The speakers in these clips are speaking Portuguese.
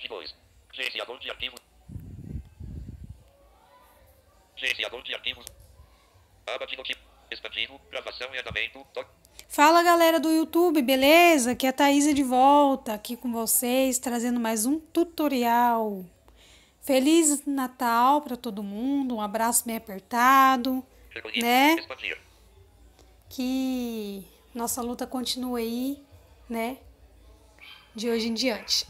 de 2. de de arquivos. Aba de notícias. Expandido. Gravação e andamento. Fala galera do YouTube, beleza? Aqui é a Thaisa de volta aqui com vocês, trazendo mais um tutorial. Feliz Natal para todo mundo, um abraço bem apertado, né? Que nossa luta continue aí, né? de hoje em diante.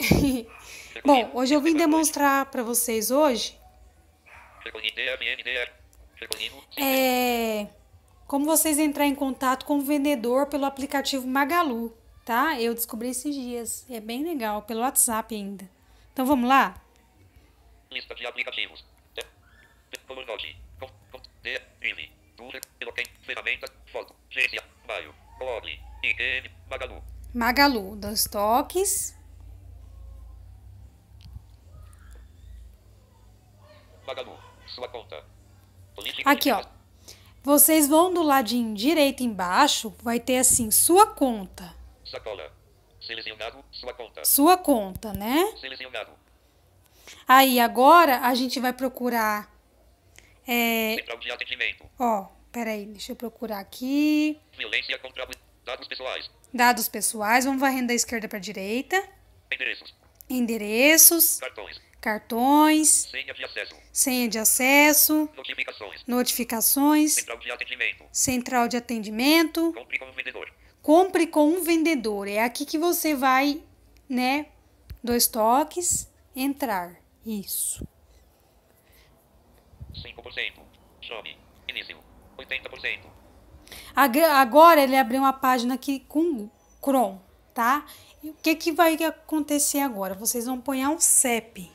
Bom, hoje eu vim demonstrar para vocês hoje é como vocês entrar em contato com o vendedor pelo aplicativo Magalu, tá? Eu descobri esses dias, é bem legal, pelo WhatsApp ainda. Então vamos lá? Lista de aplicativos. Ferramenta, foto, blog, IDM, Magalu. Magalu, dois toques. Magalu, sua conta. Política Aqui, ó. Vocês vão do ladinho direito embaixo, vai ter assim, sua conta. Sacola. Selecionado, sua conta. Sua conta, né? Selecionado. Aí, agora, a gente vai procurar... É... Central de atendimento. Ó, peraí, deixa eu procurar aqui. Violência contra... Dados pessoais. Dados pessoais. Vamos varrendo da esquerda para a direita. Endereços. Endereços. Cartões. Cartões. Senha de acesso. Senha de acesso. Notificações. Notificações. Central de atendimento. Central de atendimento. Compre com um vendedor. Compre com um vendedor. É aqui que você vai, né? Dois toques. Entrar. Isso. 5%. Chove. Início. 80%. Agora ele abriu uma página aqui com Chrome, tá? E o que, que vai acontecer agora? Vocês vão pôr um CEP.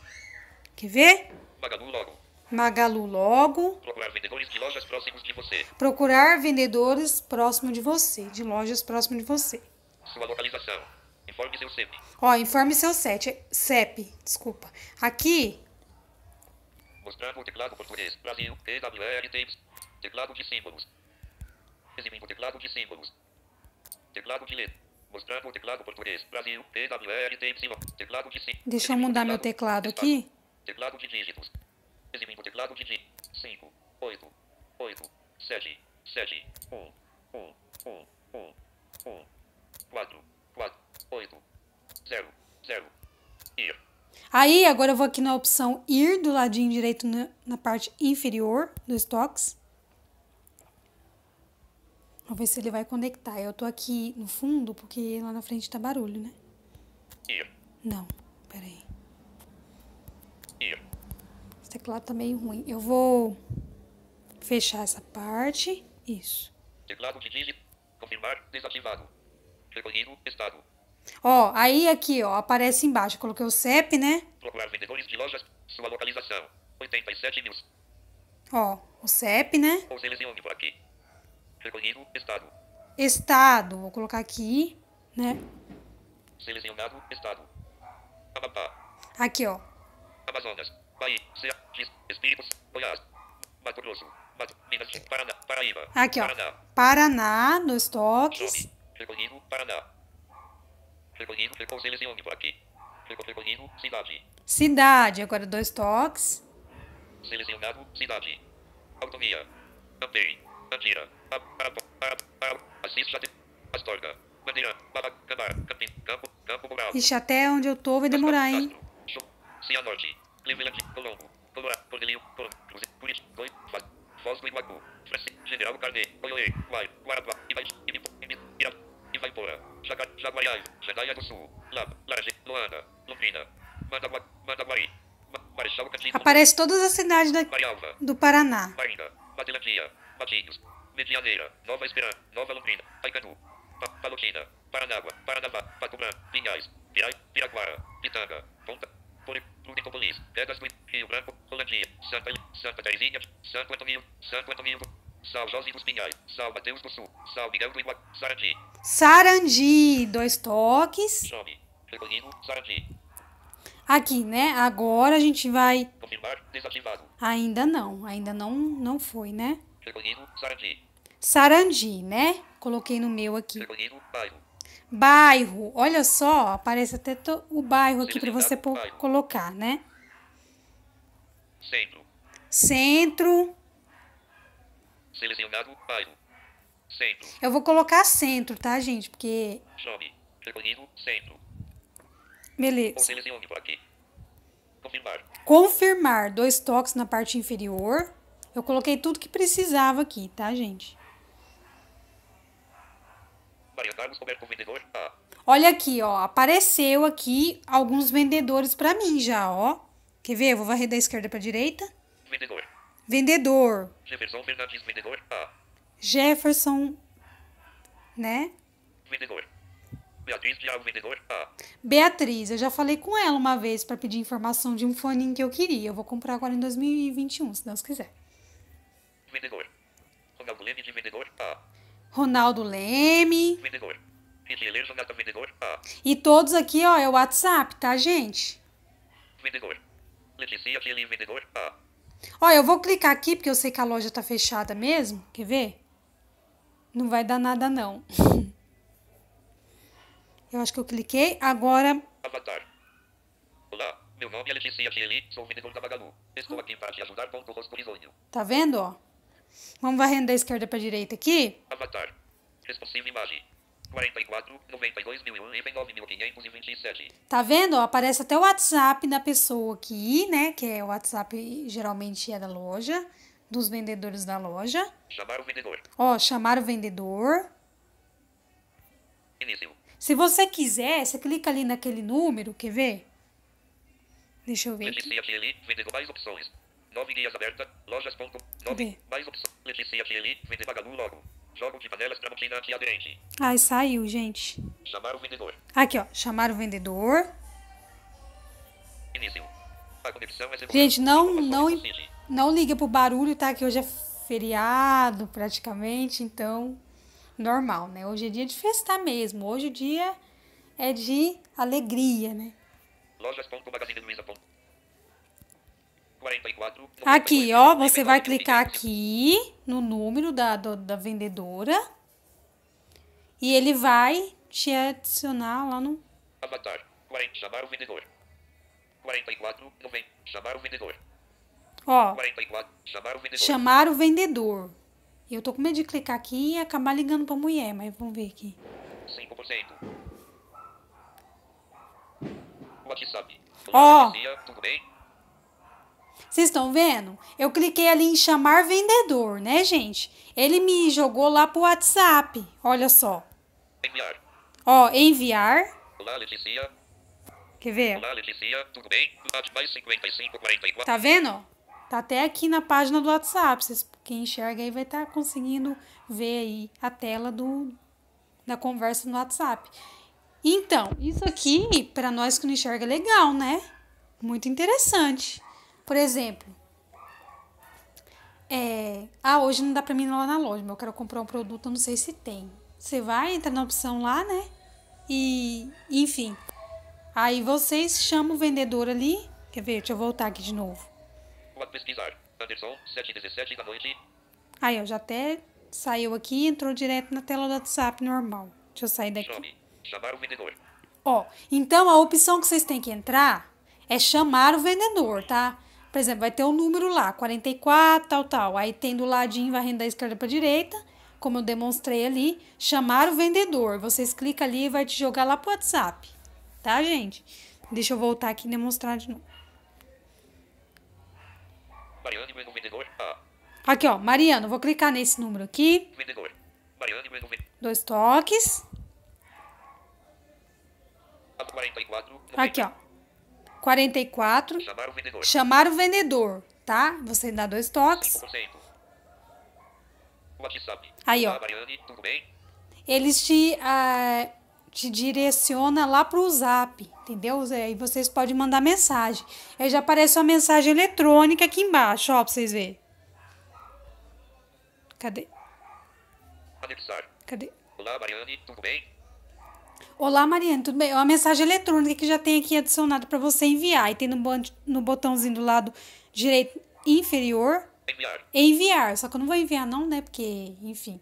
Quer ver? Magalu logo. Magalu logo. Procurar vendedores de lojas próximos de você. Procurar vendedores próximo de você, de lojas próximo de você. Sua localização. Informe seu CEP. Ó, informe seu CEP, CEP desculpa. Aqui. Mostrar o teclado português, Brasil, EWR, Teclado de símbolos, Exibindo teclado de símbolos. Teclado de letra. Mostrando o teclado português. Brasil. PWRTY. Teclado de símbolos. Deixa eu mudar meu teclado aqui. Teclado de dígitos. Exibindo teclado de dígitos. 5, 8, 8, 7, 7, 1, 1, 1, 1, 1, 4, 4, 8, 0, 0, ir. Aí, agora eu vou aqui na opção ir do ladinho direito na, na parte inferior dos toques. Vamos ver se ele vai conectar. Eu tô aqui no fundo porque lá na frente tá barulho, né? E? Não, peraí. E? Esse teclado tá meio ruim. Eu vou fechar essa parte. Isso. Teclado de Lili. Confirmar desativado. Recolhido estado. Ó, aí aqui, ó, aparece embaixo. Eu coloquei o CEP, né? Procurar vendedores de lojas. Sua localização. 87 mil. Ó, o CEP, né? Ou selecione por aqui. Recolhido, estado. Estado, vou colocar aqui, né? Selecionado, estado. Amapá. Aqui, ó. Amazonas, Bahia, Ceará, Espíritos, Goiás, Mato Grosso, Mato, Minas, Paraná, Paraíba. Aqui, ó. Paraná, Paraná dois toques. Recolhido, Paraná. Recolhido, recolhido, selecione por aqui. Recolhido, cidade. Cidade, agora dois toques. Selecionado, cidade. Autonomia. Também. Astorga. Bandeira. Campo. Campo Ixi, até onde eu tô vai demorar, tá hein? Norte, Cleveland. Colombo. Colorado. Cordelio. Corinthians. Foz do Iguacu. General Carnet. Oioê. Guai. Guarabá. Ibai. Ibaipora. Jaguariai. Jandaia do Sul. Lava. Laje. Luana. Lupina. Mandaguari. Aparece todas as cidades do Paraná. Marinda. Batelandia. Matinhos, Medianeira, Nova Esperança, Nova Londrina, Paicanu, pa Palotina, Paranaguá, Paranavá, Pacumã, Pinhais, Pirai, Piraguara, Pitanga, Ponta, Pegas do Rio Branco, Holandia. Santa, Santa Teresinha, Santo Antônio, Santo Antônio, São José dos Pinhais, São Mateus do Sul, São Miguel do Iguá, Sarandi. Sarandi, dois toques. recolhido, Sarandi. Aqui, né? Agora a gente vai... Confirmar, desativado. Ainda não, ainda não, não foi, né? Sarandi. Sarandi, né? Coloquei no meu aqui. bairro. Bairro. Olha só, aparece até o bairro aqui para você bairro. colocar, né? Centro. Centro. Selecionado, bairro. Centro. Eu vou colocar centro, tá, gente? Porque... Shopping. centro. Beleza. Confirmar. Confirmar. Dois toques na parte inferior. Eu coloquei tudo que precisava aqui, tá, gente? Olha aqui, ó. Apareceu aqui alguns vendedores para mim já, ó. Quer ver? Eu vou varrer da esquerda para direita. Vendedor. Vendedor. Jefferson Fernandes, vendedor A. Jefferson, né? Vendedor. Beatriz Diabo, vendedor A. Beatriz, eu já falei com ela uma vez pra pedir informação de um fone que eu queria. Eu vou comprar agora em 2021, se Deus quiser. Vendedor. Ronaldo Leme de é vendedor A. Ronaldo Leme. Vendedor. Regieler Jonathan Vendedor A. E todos aqui, ó, é o WhatsApp, tá, gente? Vendedor. Letícia Gili é Vendedor A. Ó, eu vou clicar aqui porque eu sei que a loja tá fechada mesmo. Quer ver? Não vai dar nada, não. eu acho que eu cliquei. Agora. Avatar. Olá, meu nome é Letícia Gili, sou vendedor da Magalu. Estou aqui para te ajudar com o Tá vendo, ó? Vamos varrendo da esquerda para direita aqui. Avatar. imagem. 44 Tá vendo? aparece até o WhatsApp da pessoa aqui, né? Que é o WhatsApp geralmente é da loja, dos vendedores da loja. Chamar o vendedor. Ó, chamar o vendedor. Início. Se você quiser, você clica ali naquele número, quer ver? Deixa eu ver. Aqui. vendedor mais opções. Nove guias aberta, lojas.com, mais opção, Letícia Tieli, vender Magalu logo. Jogo de panelas tramontina antiaderente. Ai, saiu, gente. Chamar o vendedor. Aqui, ó, chamar o vendedor. Início. A conexão é Gente, não, não, é não liga pro barulho, tá? Que hoje é feriado, praticamente, então normal, né? Hoje é dia de festar mesmo. Hoje o dia é de alegria, né? Lojas.magazineluiza.com aqui, ó, você vai clicar aqui no número da, da, da vendedora e ele vai te adicionar lá no. Avatar, 40, chamar o vendedor. 44, 90, chamar o vendedor. Ó, 44, chamar o vendedor. Chamar o vendedor. Eu tô com medo de clicar aqui e acabar ligando pra mulher, mas vamos ver aqui. 5%. WhatsApp. Ó. Oh. Tudo bem? Vocês estão vendo? Eu cliquei ali em chamar vendedor, né, gente? Ele me jogou lá pro WhatsApp. Olha só. Enviar. Ó, enviar. Olá, Letícia. Quer ver? Olá, Letícia. Tudo bem? Mais 55, 44. Tá vendo? Tá até aqui na página do WhatsApp. Vocês, quem enxerga aí vai estar tá conseguindo ver aí a tela do, da conversa no WhatsApp. Então, isso aqui, para nós que não enxerga, é legal, né? Muito interessante. Por exemplo, é, ah, hoje não dá para mim ir lá na loja, mas eu quero comprar um produto, eu não sei se tem. Você vai, entra na opção lá, né? E, enfim. Aí vocês chamam o vendedor ali. Quer ver? Deixa eu voltar aqui de novo. pesquisar. Anderson, da noite. Aí, eu já até saiu aqui e entrou direto na tela do WhatsApp normal. Deixa eu sair daqui. Chame. Chamar o vendedor. Ó, então a opção que vocês têm que entrar é chamar o vendedor, tá? Por exemplo, vai ter um número lá, 44, tal, tal. Aí tem do ladinho, vai da esquerda para direita, como eu demonstrei ali, chamar o vendedor. Vocês clicam ali e vai te jogar lá o WhatsApp, tá, gente? Deixa eu voltar aqui e demonstrar de novo. É vendedor ah. Aqui, ó, Mariano, vou clicar nesse número aqui. Vendedor. É vendedor. Dois toques. 44, aqui, ó. 44. Chamar o vendedor. Chamar o vendedor, tá? Você dá dois toques. 5%. WhatsApp. Aí, ó. Mariane, tudo bem? Eles te, ah, te direciona lá pro zap, entendeu? Aí vocês podem mandar mensagem. Aí já aparece uma mensagem eletrônica aqui embaixo, ó, para vocês verem. Cadê? Cadê? Olá, Mariane, tudo bem? Olá, Mariana, tudo bem? É uma mensagem eletrônica que já tem aqui adicionado para você enviar. E tem no, no botãozinho do lado direito inferior. Enviar. enviar. Só que eu não vou enviar não, né? Porque, enfim.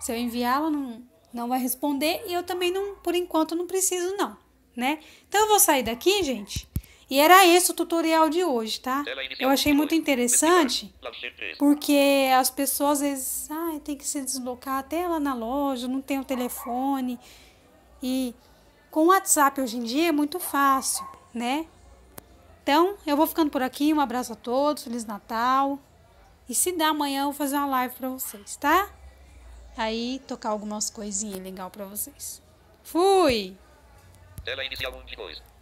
Se eu enviar, ela não, não vai responder. E eu também, não, por enquanto, não preciso não, né? Então, eu vou sair daqui, gente. E era esse o tutorial de hoje, tá? Eu achei muito interessante, porque as pessoas às vezes ah, tem que se deslocar até lá na loja, não tem o telefone. E com o WhatsApp hoje em dia é muito fácil, né? Então, eu vou ficando por aqui. Um abraço a todos, Feliz Natal. E se dá amanhã, eu vou fazer uma live pra vocês, tá? Aí, tocar algumas coisinhas legal pra vocês. Fui! Tela inicial de